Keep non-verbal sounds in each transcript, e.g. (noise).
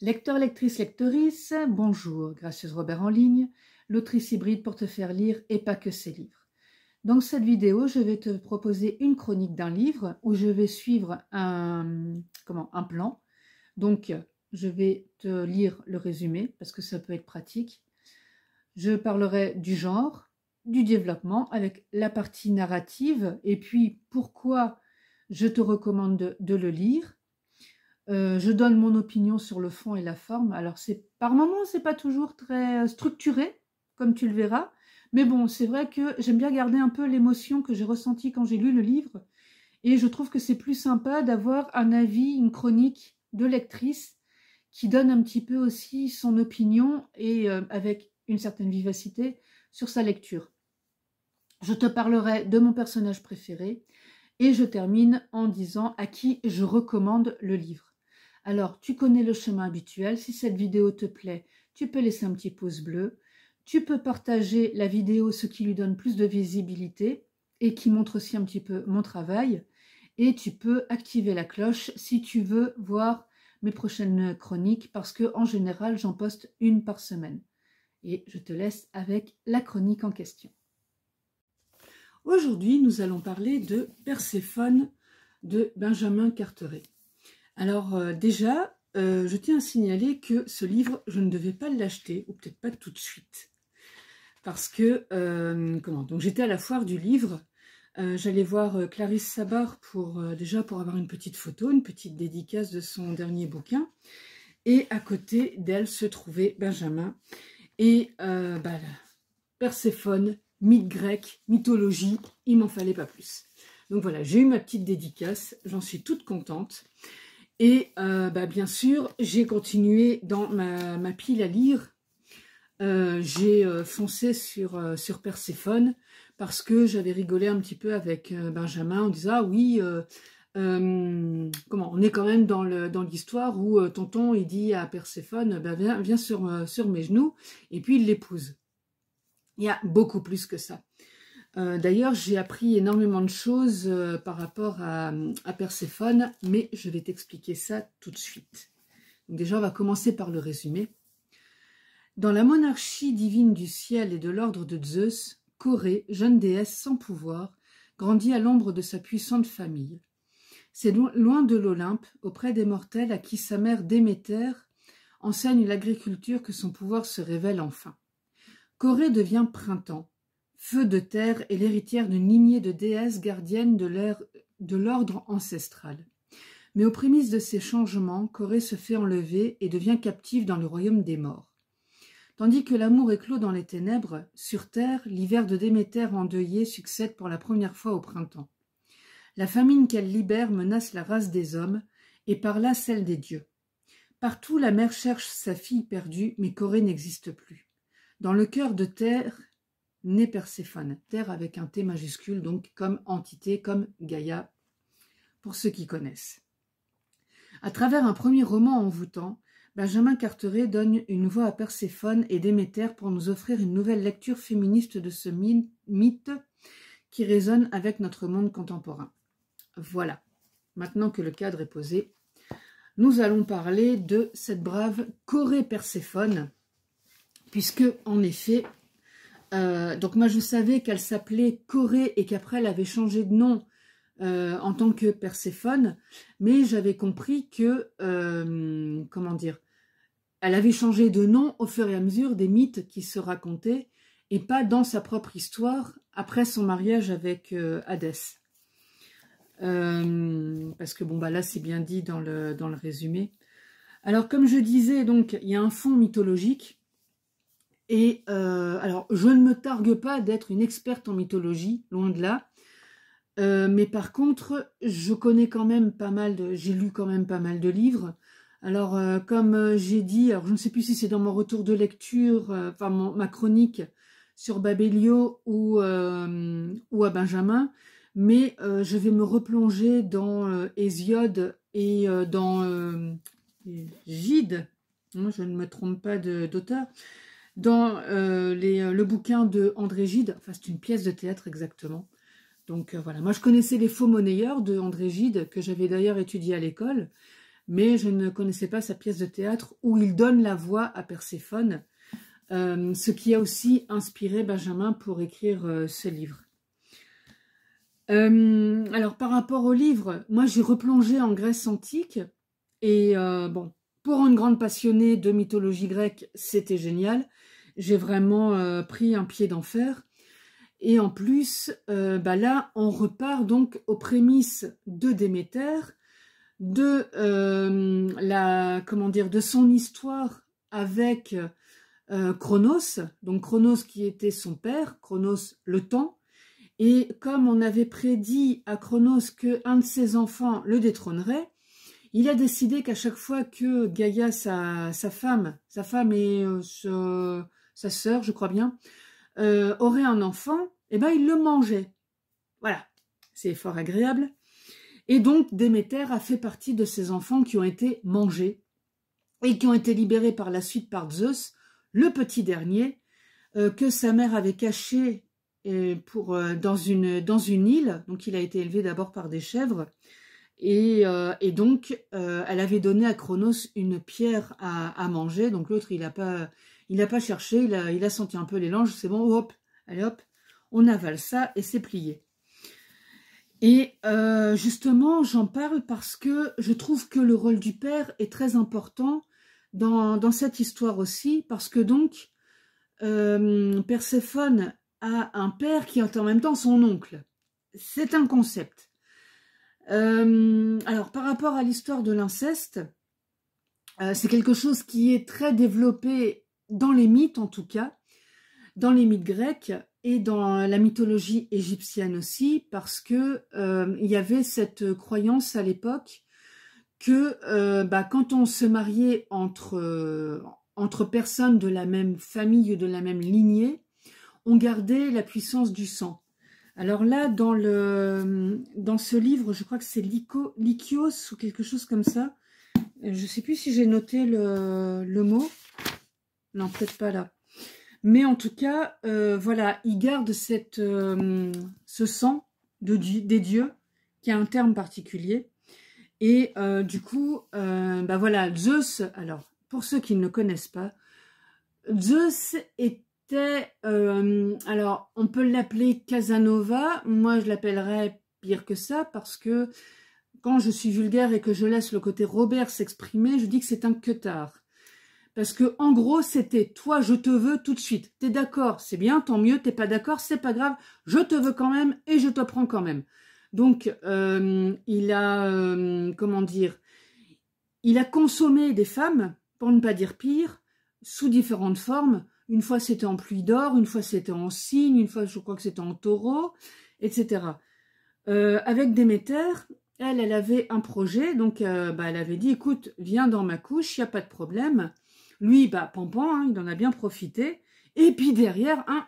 Lecteur, lectrice, lectrice bonjour, Gracieuse Robert en ligne, l'autrice hybride pour te faire lire et pas que ses livres. Dans cette vidéo, je vais te proposer une chronique d'un livre où je vais suivre un, comment, un plan. Donc, je vais te lire le résumé parce que ça peut être pratique. Je parlerai du genre, du développement avec la partie narrative et puis pourquoi je te recommande de le lire euh, je donne mon opinion sur le fond et la forme. Alors, c'est par moments, c'est pas toujours très euh, structuré, comme tu le verras. Mais bon, c'est vrai que j'aime bien garder un peu l'émotion que j'ai ressentie quand j'ai lu le livre. Et je trouve que c'est plus sympa d'avoir un avis, une chronique de lectrice qui donne un petit peu aussi son opinion et euh, avec une certaine vivacité sur sa lecture. Je te parlerai de mon personnage préféré et je termine en disant à qui je recommande le livre. Alors, tu connais le chemin habituel. Si cette vidéo te plaît, tu peux laisser un petit pouce bleu. Tu peux partager la vidéo, ce qui lui donne plus de visibilité et qui montre aussi un petit peu mon travail. Et tu peux activer la cloche si tu veux voir mes prochaines chroniques parce que en général, j'en poste une par semaine. Et je te laisse avec la chronique en question. Aujourd'hui, nous allons parler de Perséphone de Benjamin Carteret. Alors euh, déjà, euh, je tiens à signaler que ce livre, je ne devais pas l'acheter, ou peut-être pas tout de suite. Parce que, euh, comment Donc j'étais à la foire du livre, j'allais voir Clarisse Sabar pour, déjà pour avoir une petite photo, une petite dédicace de son dernier bouquin. Et à côté d'elle se trouvait Benjamin. Et bah, Perséphone, mythe grec, mythologie, il m'en fallait pas plus. Donc voilà, j'ai eu ma petite dédicace, j'en suis toute contente. Et euh, bah, bien sûr, j'ai continué dans ma, pile à lire. Euh, j'ai euh, foncé sur, Perséphone parce que j'avais rigolé un petit peu avec Benjamin en disant ah, oui, comment on est quand même dans l'histoire où tonton il dit à Perséphone bah, viens, sur, sur mes genoux et puis il l'épouse. Il y a beaucoup plus que ça. Euh, d'ailleurs, j'ai appris énormément de choses euh, par rapport à, Perséphone, mais je vais t'expliquer ça tout de suite. déjà, on va commencer par le résumé. Dans la monarchie divine du ciel et de l'ordre de Zeus, Corée, jeune déesse sans pouvoir, grandit à l'ombre de sa puissante famille. C'est loin de l'Olympe, auprès des mortels à qui sa mère Déméter enseigne l'agriculture que son pouvoir se révèle enfin. Corée devient printemps, feu de terre est l'héritière d'une lignée de déesses gardiennes de l'ordre ancestral. Mais aux prémices de ces changements, Corée se fait enlever et devient captive dans le royaume des morts. Tandis que l'amour éclot dans les ténèbres, sur Terre, l'hiver de Déméter endeuillé succède pour la première fois au printemps. La famine qu'elle libère menace la race des hommes, et par là celle des dieux. Partout la mère cherche sa fille perdue, mais Corée n'existe plus. Dans le cœur de terre, né Perséphone, Terre avec un T majuscule, donc comme entité, comme Gaïa, pour ceux qui connaissent. À travers un premier roman envoûtant, Benjamin Carteret donne une voix à Perséphone et Déméter pour nous offrir une nouvelle lecture féministe de ce mythe qui résonne avec notre monde contemporain. Voilà, maintenant que le cadre est posé, nous allons parler de cette brave Corée Perséphone, puisque en effet, euh, donc moi je savais qu'elle s'appelait Corée et qu'après elle avait changé de nom euh, en tant que Perséphone, mais j'avais compris que, euh, comment dire, elle avait changé de nom au fur et à mesure des mythes qui se racontaient et pas dans sa propre histoire après son mariage avec Hadès. parce que bon bah là c'est bien dit dans le, dans le résumé. Alors comme je disais donc il y a un fond mythologique et euh, alors, je ne me targue pas d'être une experte en mythologie, loin de là. Euh, mais par contre, je connais quand même pas mal de. J'ai lu quand même pas mal de livres. Alors, euh, comme j'ai dit, alors je ne sais plus si c'est dans mon retour de lecture, enfin ma chronique sur Babelio ou, ou à Benjamin, mais je vais me replonger dans Hésiode et dans Gide, hein, je ne me trompe pas d'auteur, dans euh, euh, le bouquin de André Gide, enfin c'est une pièce de théâtre exactement. Donc euh, voilà, moi je connaissais les faux monnayeurs de André Gide, que j'avais d'ailleurs étudié à l'école, mais je ne connaissais pas sa pièce de théâtre où il donne la voix à Perséphone, ce qui a aussi inspiré Benjamin pour écrire ce livre. alors par rapport au livre, moi j'ai replongé en Grèce antique et bon, pour une grande passionnée de mythologie grecque, c'était génial. J'ai vraiment euh, pris un pied d'enfer. Et en plus, euh, bah là, on repart donc aux prémices de Déméter, de euh, la, comment dire, de son histoire avec Chronos, donc Chronos qui était son père, Chronos le temps. Et comme on avait prédit à Chronos que un de ses enfants le détrônerait, il a décidé qu'à chaque fois que Gaïa, sa, femme, sa femme et euh, sa sœur, je crois bien, euh, auraient aurait un enfant, eh ben il le mangeait. Voilà, c'est fort agréable. Et donc Déméter a fait partie de ces enfants qui ont été mangés et qui ont été libérés par la suite par Zeus, le petit dernier, euh, que sa mère avait caché pour, dans, une, dans une île. Donc il a été élevé d'abord par des chèvres. Euh, et, donc, euh, elle avait donné à Cronos une pierre à, manger. Donc l'autre, il n'a pas, pas cherché, il a, senti un peu les langes, C'est bon, hop, allez hop, on avale ça et c'est plié. Et euh, justement, j'en parle parce que je trouve que le rôle du père est très important dans cette histoire aussi, parce que donc, Perséphone a un père qui est en même temps son oncle. C'est un concept. Euh, alors, par rapport à l'histoire de l'inceste, euh, c'est quelque chose qui est très développé dans les mythes, en tout cas, dans les mythes grecs et dans la mythologie égyptienne aussi, parce que euh, il y avait cette croyance à l'époque que bah, quand on se mariait entre, entre personnes de la même famille, ou de la même lignée, on gardait la puissance du sang. Alors là, dans, le, dans ce livre, je crois que c'est Lykios ou quelque chose comme ça. Euh, je ne sais plus si j'ai noté le, mot. Non, peut-être pas là. Mais en tout cas, euh, voilà, il garde cette, euh, ce sang de, des dieux, qui a un terme particulier. Et du coup, bah voilà, Zeus, alors, pour ceux qui ne le connaissent pas, Zeus est c'était, euh, alors on peut l'appeler Casanova, moi je l'appellerais pire que ça parce que quand je suis vulgaire et que je laisse le côté Robert s'exprimer, je dis que c'est un queutard. Parce que en gros, c'était toi, je te veux tout de suite. T'es d'accord, c'est bien, tant mieux. T'es pas d'accord, c'est pas grave. Je te veux quand même et je te prends quand même. Donc, euh, il a, euh, comment dire, il a consommé des femmes, pour ne pas dire pire, sous différentes formes, une fois c'était en pluie d'or, une fois c'était en cygne, une fois je crois que c'était en taureau, etc. Euh, avec Déméter, elle, elle avait un projet, donc euh, bah, elle avait dit, écoute, viens dans ma couche, il n'y a pas de problème. Lui, bah, pampan, hein, il en a bien profité. Et puis derrière, hein,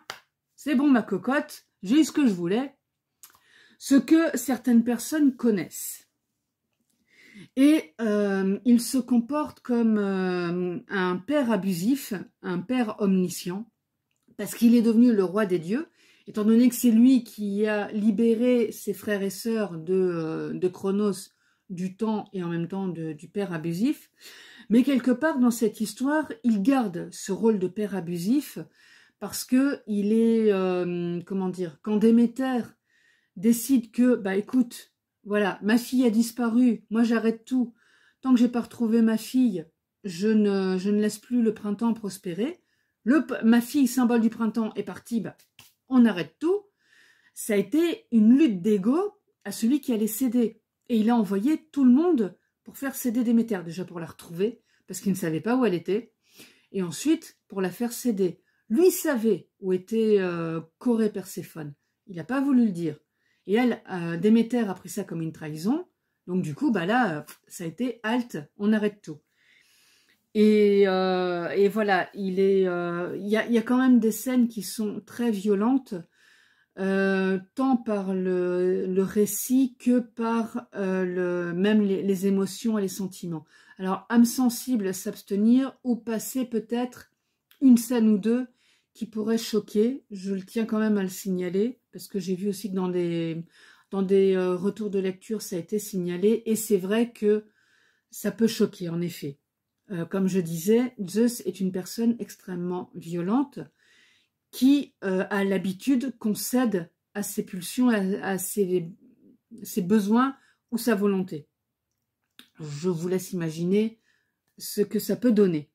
c'est bon ma cocotte, j'ai ce que je voulais. Ce que certaines personnes connaissent. Et euh, il se comporte comme euh, un père abusif, un père omniscient, parce qu'il est devenu le roi des dieux, étant donné que c'est lui qui a libéré ses frères et sœurs de, euh, de Chronos du temps et en même temps du père abusif. Mais quelque part dans cette histoire, il garde ce rôle de père abusif parce que il est, comment dire, quand Déméter décide que, bah écoute, voilà, ma fille a disparu, moi j'arrête tout. Tant que j'ai pas retrouvé ma fille, je ne, je ne laisse plus le printemps prospérer. Le, ma fille, symbole du printemps, est partie, bah, on arrête tout. Ça a été une lutte d'ego à celui qui allait céder. Et il a envoyé tout le monde pour faire céder Déméter, déjà pour la retrouver, parce qu'il ne savait pas où elle était, et ensuite pour la faire céder. Lui savait où était euh, Corée Perséphone. Il n'a pas voulu le dire. Et elle, euh, Déméter a pris ça comme une trahison. Donc du coup, bah là, euh, ça a été halte, on arrête tout. Et, euh, voilà, il est, Il y, a, quand même des scènes qui sont très violentes, tant par le, récit que par le, même les, émotions et les sentiments. Alors, âme sensible, s'abstenir ou passer peut-être une scène ou deux qui pourrait choquer, je le tiens quand même à le signaler parce que j'ai vu aussi que dans des, dans des euh, retours de lecture, ça a été signalé, et c'est vrai que ça peut choquer, en effet. Euh, comme je disais, Zeus est une personne extrêmement violente qui euh, a l'habitude qu'on cède à ses pulsions, à, ses, ses, besoins ou sa volonté. Je vous laisse imaginer ce que ça peut donner.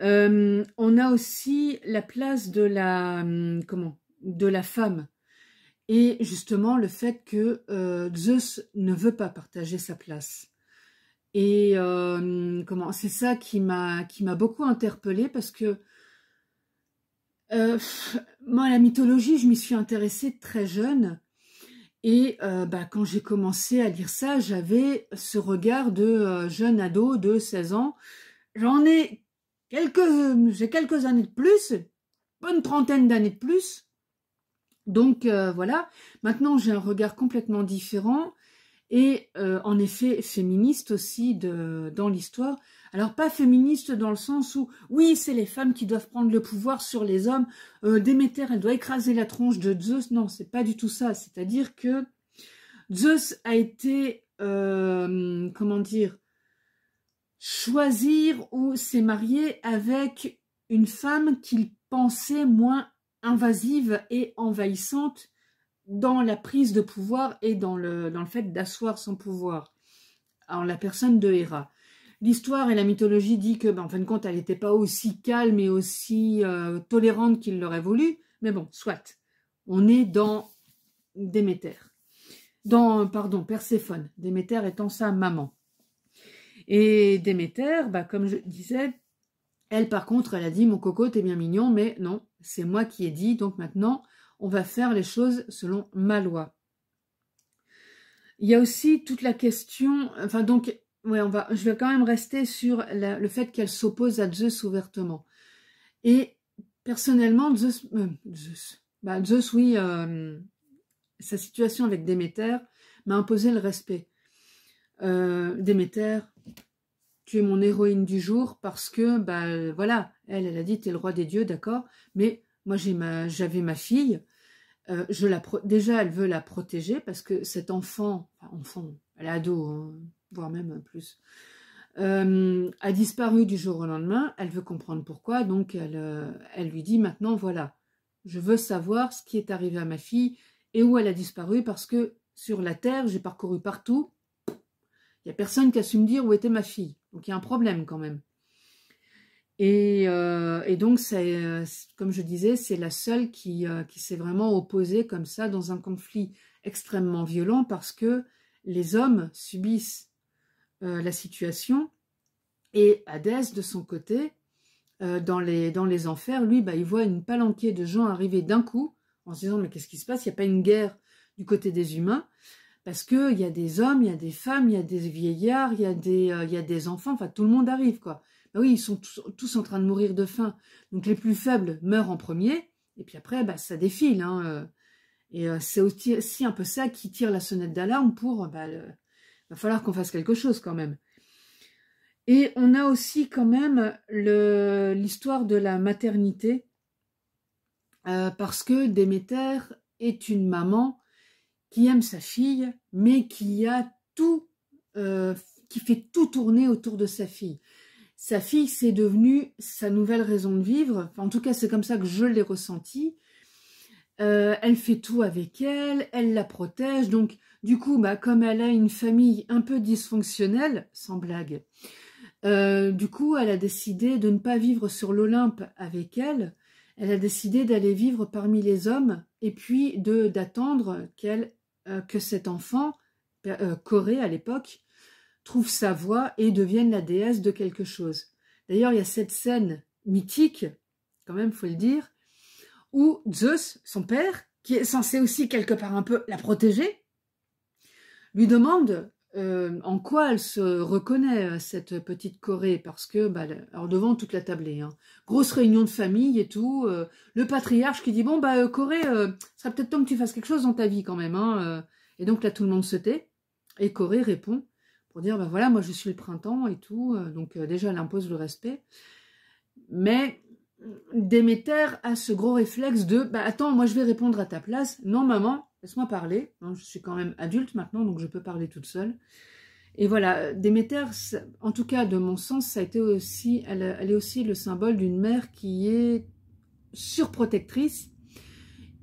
on a aussi la place de la, hum, comment, de la femme et justement le fait que euh, Zeus ne veut pas partager sa place. Et euh, comment c'est ça qui m'a qui m'a beaucoup interpellée parce que euh, moi la mythologie je m'y suis intéressée très jeune et bah, quand j'ai commencé à lire ça j'avais ce regard de jeune ado de 16 ans j'en ai quelques j'ai quelques années de plus bonne trentaine d'années de plus donc euh, voilà, maintenant j'ai un regard complètement différent et euh, en effet féministe aussi de, dans l'histoire. Alors pas féministe dans le sens où oui c'est les femmes qui doivent prendre le pouvoir sur les hommes, euh, Déméter elle doit écraser la tronche de Zeus, non c'est pas du tout ça, c'est-à-dire que Zeus a été, comment dire, choisir ou s'est marié avec une femme qu'il pensait moins invasive et envahissante dans la prise de pouvoir et dans le, le fait d'asseoir son pouvoir en la personne de Héra. L'histoire et la mythologie dit que, ben, en fin de compte, elle n'était pas aussi calme et aussi euh, tolérante qu'il l'aurait voulu, mais bon, soit. On est dans Déméter. Dans, pardon, Perséphone, Déméter étant sa maman. Et Déméter, bah, comme je disais, elle, par contre, elle a dit Mon coco, t'es bien mignon, mais non, c'est moi qui ai dit, donc maintenant, on va faire les choses selon ma loi. Il y a aussi toute la question, enfin donc, ouais, on va, je vais quand même rester sur le fait qu'elle s'oppose à Zeus ouvertement. Et personnellement, Zeus, euh, Zeus, bah Zeus, oui, euh, sa situation avec Déméter m'a imposé le respect. Euh, déméter, tu es mon héroïne du jour parce que, bah voilà, elle, elle a dit, tu es le roi des dieux, d'accord, mais moi j'ai ma, j'avais ma fille, euh, je la déjà elle veut la protéger parce que cet enfant, enfin, enfant, elle est ado, hein, voire même plus, euh, a disparu du jour au lendemain, elle veut comprendre pourquoi, donc elle, euh, elle lui dit maintenant voilà, je veux savoir ce qui est arrivé à ma fille et où elle a disparu parce que sur la terre, j'ai parcouru partout, il n'y a personne qui a su me dire où était ma fille. Donc il y a un problème quand même. Et, euh, donc, euh, comme je disais, c'est la seule qui, euh, qui s'est vraiment opposée comme ça dans un conflit extrêmement violent parce que les hommes subissent la situation et Hadès, de son côté, dans, les, dans les enfers, lui, bah, il voit une palanquée de gens arriver d'un coup en se disant mais qu'est-ce qui se passe Il n'y a pas une guerre du côté des humains. Parce qu'il y a des hommes, il y a des femmes, il y a des vieillards, il y, a des, euh, il y a des enfants, enfin tout le monde arrive quoi. Bah oui, ils sont tous, en train de mourir de faim. Donc les plus faibles meurent en premier, et puis après, bah, ça défile. Hein, euh. et euh, c'est aussi un peu ça qui tire la sonnette d'alarme pour il bah, va falloir qu'on fasse quelque chose quand même. Et on a aussi quand même l'histoire de la maternité, parce que Déméter est une maman qui aime sa fille, mais qui a tout, euh, qui fait tout tourner autour de sa fille. Sa fille, c'est devenue sa nouvelle raison de vivre. en tout cas, c'est comme ça que je l'ai ressenti. Euh, elle fait tout avec elle, elle la protège. Donc, du coup, bah, comme elle a une famille un peu dysfonctionnelle, sans blague, euh, du coup, elle a décidé de ne pas vivre sur l'Olympe avec elle. Elle a décidé d'aller vivre parmi les hommes et puis de d'attendre qu'elle euh, que cet enfant, euh, euh, Corée à l'époque, trouve sa voie et devienne la déesse de quelque chose. D'ailleurs, il y a cette scène mythique, quand même, faut le dire, où Zeus, son père, qui est censé aussi quelque part un peu la protéger, lui demande euh, en quoi elle se reconnaît, euh, cette petite Corée, parce que, bah, alors devant toute la tablée, hein, grosse réunion de famille et tout, euh, le patriarche qui dit, bon, bah, Corée, ça sera peut-être temps que tu fasses quelque chose dans ta vie quand même. Hein, et donc là, tout le monde se tait, et Corée répond pour dire, bah voilà, moi je suis le printemps et tout, donc déjà elle impose le respect. Mais Déméter a ce gros réflexe de, bah attends, moi je vais répondre à ta place, non maman, laisse-moi parler. Hein, je suis quand même adulte maintenant, donc je peux parler toute seule. Et voilà, euh, Déméter, en tout cas de mon sens, ça a été aussi, euh, elle, est aussi le symbole d'une mère qui est surprotectrice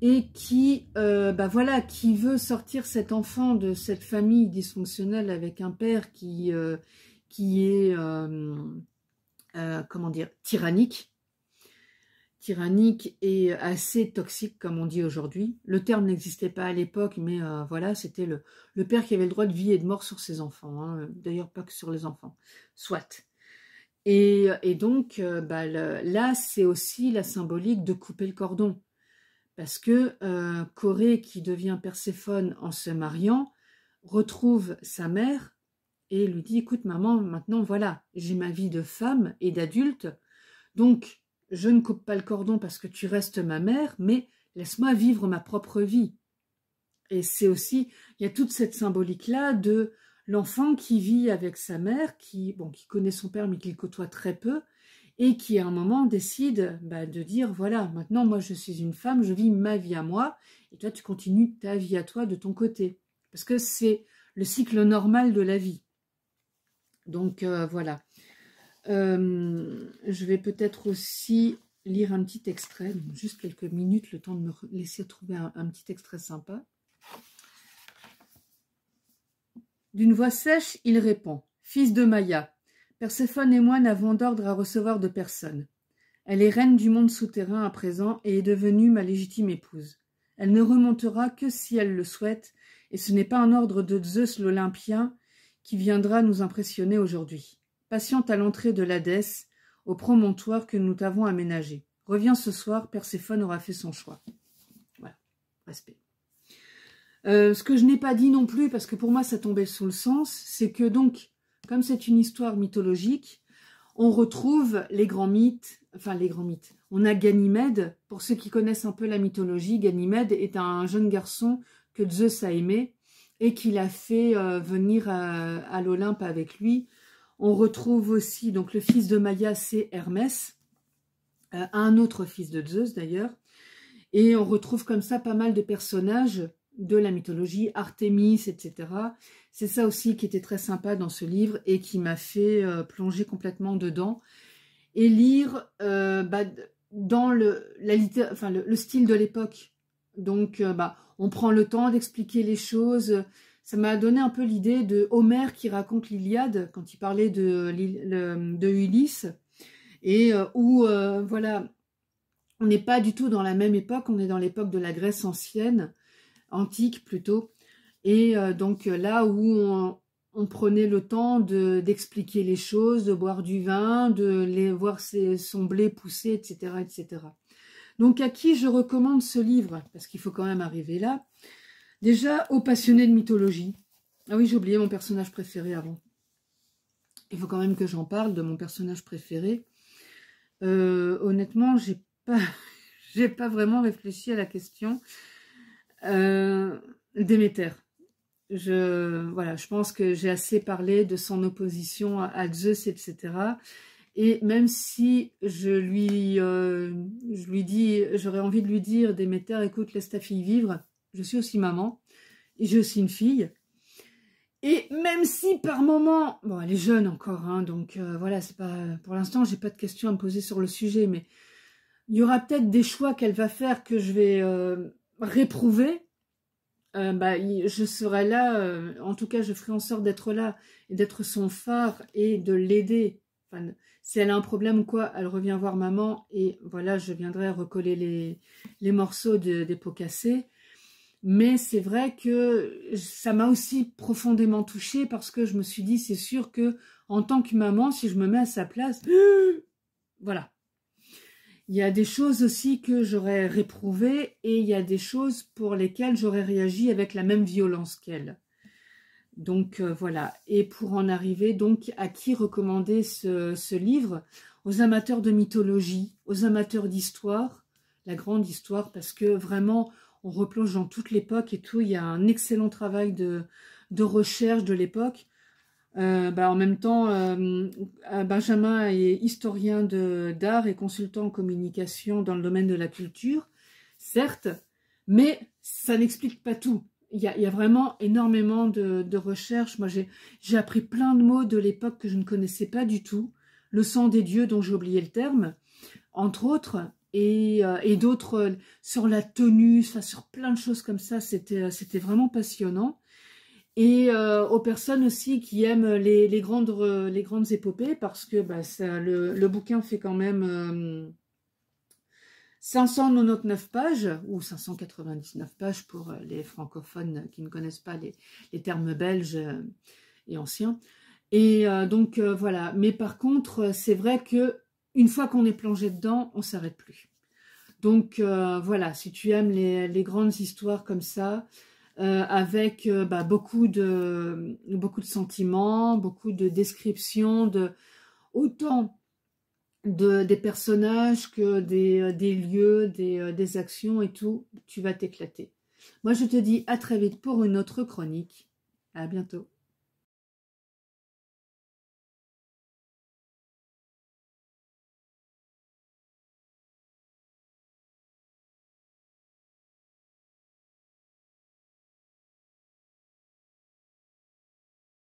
et qui, euh, bah voilà, qui veut sortir cet enfant de cette famille dysfonctionnelle avec un père qui, qui est, comment dire, tyrannique tyrannique et assez toxique, comme on dit aujourd'hui. Le terme n'existait pas à l'époque, mais euh, voilà, c'était le, père qui avait le droit de vie et de mort sur ses enfants. Hein. D'ailleurs, pas que sur les enfants. Soit. Et, donc, euh, bah, là, c'est aussi la symbolique de couper le cordon. Parce que euh, Corée, qui devient Perséphone en se mariant, retrouve sa mère et lui dit, écoute maman, maintenant voilà, j'ai ma vie de femme et d'adulte, donc je ne coupe pas le cordon parce que tu restes ma mère, mais laisse-moi vivre ma propre vie. Et c'est aussi, il y a toute cette symbolique-là de l'enfant qui vit avec sa mère, qui, bon, qui connaît son père mais qu'il côtoie très peu, et qui à un moment décide bah, de dire voilà, maintenant moi je suis une femme, je vis ma vie à moi, et toi tu continues ta vie à toi de ton côté. Parce que c'est le cycle normal de la vie. Donc euh, voilà. Euh, je vais peut-être aussi lire un petit extrait, juste quelques minutes, le temps de me laisser trouver un, petit extrait sympa. D'une voix sèche, il répond « Fils de Maya, Perséphone et moi n'avons d'ordre à recevoir de personne. Elle est reine du monde souterrain à présent et est devenue ma légitime épouse. Elle ne remontera que si elle le souhaite, et ce n'est pas un ordre de Zeus l'Olympien qui viendra nous impressionner aujourd'hui patiente à l'entrée de l'Hadès, au promontoire que nous t'avons aménagé. Reviens ce soir, Perséphone aura fait son choix. Voilà, respect. Euh, ce que je n'ai pas dit non plus, parce que pour moi ça tombait sous le sens, c'est que donc, comme c'est une histoire mythologique, on retrouve les grands mythes, enfin les grands mythes. On a Ganymède, pour ceux qui connaissent un peu la mythologie, Ganymède est un jeune garçon que Zeus a aimé et qu'il a fait euh, venir à l'Olympe avec lui on retrouve aussi, donc le fils de Maya, c'est Hermès, euh, un autre fils de Zeus d'ailleurs. Et on retrouve comme ça pas mal de personnages de la mythologie, Artemis, etc. C'est ça aussi qui était très sympa dans ce livre et qui m'a fait euh, plonger complètement dedans et lire euh, bah, dans le, style de l'époque. Donc, bah, on prend le temps d'expliquer les choses ça m'a donné un peu l'idée de Homer qui raconte l'Iliade quand il parlait de, de Ulysse et euh, où euh, voilà on n'est pas du tout dans la même époque on est dans l'époque de la Grèce ancienne antique plutôt et euh, donc là où on, prenait le temps d'expliquer les choses de boire du vin de les voir son blé pousser etc etc donc à qui je recommande ce livre parce qu'il faut quand même arriver là Déjà, aux passionnés de mythologie. Ah oui, j'ai oublié mon personnage préféré avant. Il faut quand même que j'en parle de mon personnage préféré. Euh, honnêtement, j'ai pas, (laughs) j'ai pas vraiment réfléchi à la question. Euh, Déméter. Je, voilà, je pense que j'ai assez parlé de son opposition à, Zeus, etc. Et même si je lui, euh, je lui dis, j'aurais envie de lui dire, Déméter, écoute, laisse ta fille vivre, je suis aussi maman, et j'ai aussi une fille. Et même si par moment, bon, elle est jeune encore, hein, donc euh, voilà, c'est pas pour l'instant, j'ai pas de questions à me poser sur le sujet, mais il y aura peut-être des choix qu'elle va faire que je vais euh, réprouver. Euh, bah, je serai là, en tout cas, je ferai en sorte d'être là et d'être son phare et de l'aider. si elle a un problème ou quoi, elle revient voir maman et voilà, je viendrai recoller les, les morceaux des pots cassés. Mais c'est vrai que ça m'a aussi profondément touchée parce que je me suis dit, c'est sûr que en tant que maman, si je me mets à sa place, (gasps) voilà. Il y a des choses aussi que j'aurais réprouvées et il y a des choses pour lesquelles j'aurais réagi avec la même violence qu'elle. Donc euh, voilà. Et pour en arriver donc à qui recommander ce, ce livre Aux amateurs de mythologie, aux amateurs d'histoire, la grande histoire, parce que vraiment on replonge dans toute l'époque et tout. Il y a un excellent travail de, recherche de l'époque. Euh, bah, en même temps, euh, euh, Benjamin est historien d'art et consultant en communication dans le domaine de la culture, certes, mais ça n'explique pas tout. Il y, a, vraiment énormément de, de recherches. Moi, j'ai appris plein de mots de l'époque que je ne connaissais pas du tout. Le sang des dieux dont j'ai oublié le terme, entre autres, euh, et, d'autres euh, sur la tenue, ça sur plein de choses comme ça. C'était euh, vraiment passionnant. Et aux personnes aussi qui aiment les, grandes, les grandes épopées, parce que bah, le, bouquin fait quand même 599 pages, ou 599 pages pour les francophones qui ne connaissent pas les termes belges et anciens. Et donc voilà, mais par contre, c'est vrai que une fois qu'on est plongé dedans, on s'arrête plus. Donc euh, voilà, si tu aimes les, grandes histoires comme ça, euh, avec euh, bah, beaucoup, de, beaucoup de sentiments, beaucoup de descriptions, de, autant de, des personnages que des, lieux, des, des actions et tout, tu vas t'éclater. Moi, je te dis à très vite pour une autre chronique. À bientôt.